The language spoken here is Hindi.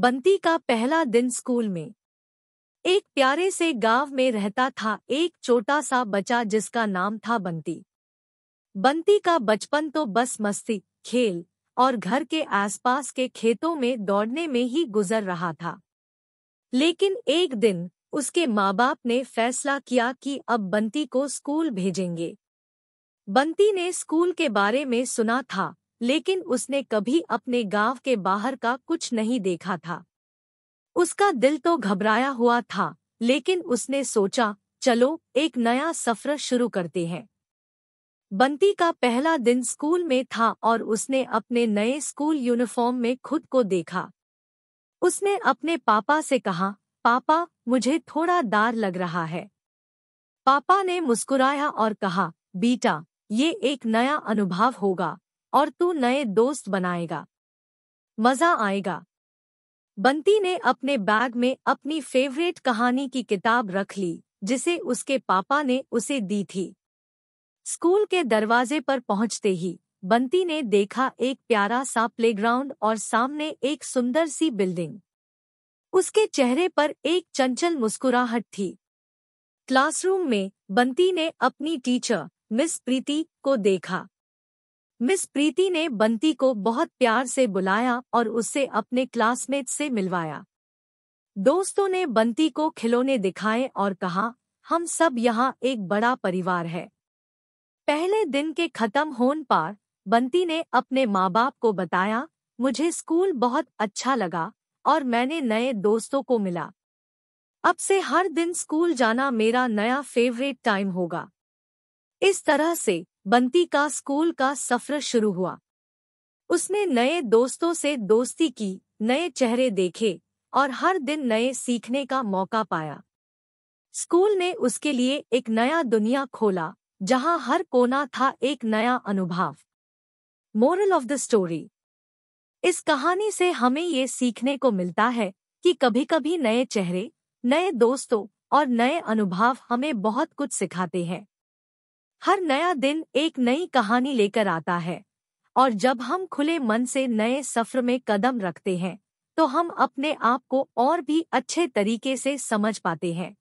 बंती का पहला दिन स्कूल में एक प्यारे से गांव में रहता था एक छोटा सा बच्चा जिसका नाम था बंती बंती का बचपन तो बस मस्ती खेल और घर के आसपास के खेतों में दौड़ने में ही गुजर रहा था लेकिन एक दिन उसके माँ बाप ने फैसला किया कि अब बंती को स्कूल भेजेंगे बंती ने स्कूल के बारे में सुना था लेकिन उसने कभी अपने गांव के बाहर का कुछ नहीं देखा था उसका दिल तो घबराया हुआ था लेकिन उसने सोचा चलो एक नया सफर शुरू करते हैं बंती का पहला दिन स्कूल में था और उसने अपने नए स्कूल यूनिफॉर्म में खुद को देखा उसने अपने पापा से कहा पापा मुझे थोड़ा दार लग रहा है पापा ने मुस्कुराया और कहा बेटा ये एक नया अनुभव होगा और तू नए दोस्त बनाएगा मजा आएगा बंती ने अपने बैग में अपनी फेवरेट कहानी की किताब रख ली जिसे उसके पापा ने उसे दी थी स्कूल के दरवाजे पर पहुंचते ही बंती ने देखा एक प्यारा सा प्लेग्राउंड और सामने एक सुंदर सी बिल्डिंग उसके चेहरे पर एक चंचल मुस्कुराहट थी क्लासरूम में बंती ने अपनी टीचर मिस प्रीति को देखा मिस प्रीति ने बंती को बहुत प्यार से बुलाया और उसे अपने क्लासमेट से मिलवाया दोस्तों ने बंती को खिलौने दिखाए और कहा हम सब यहाँ एक बड़ा परिवार है पहले दिन के खत्म होने पर बंती ने अपने माँ बाप को बताया मुझे स्कूल बहुत अच्छा लगा और मैंने नए दोस्तों को मिला अब से हर दिन स्कूल जाना मेरा नया फेवरेट टाइम होगा इस तरह से बंती का स्कूल का सफर शुरू हुआ उसने नए दोस्तों से दोस्ती की नए चेहरे देखे और हर दिन नए सीखने का मौका पाया स्कूल ने उसके लिए एक नया दुनिया खोला जहां हर कोना था एक नया अनुभव मोरल ऑफ द स्टोरी इस कहानी से हमें ये सीखने को मिलता है कि कभी कभी नए चेहरे नए दोस्तों और नए अनुभव हमें बहुत कुछ सिखाते हैं हर नया दिन एक नई कहानी लेकर आता है और जब हम खुले मन से नए सफर में कदम रखते हैं तो हम अपने आप को और भी अच्छे तरीके से समझ पाते हैं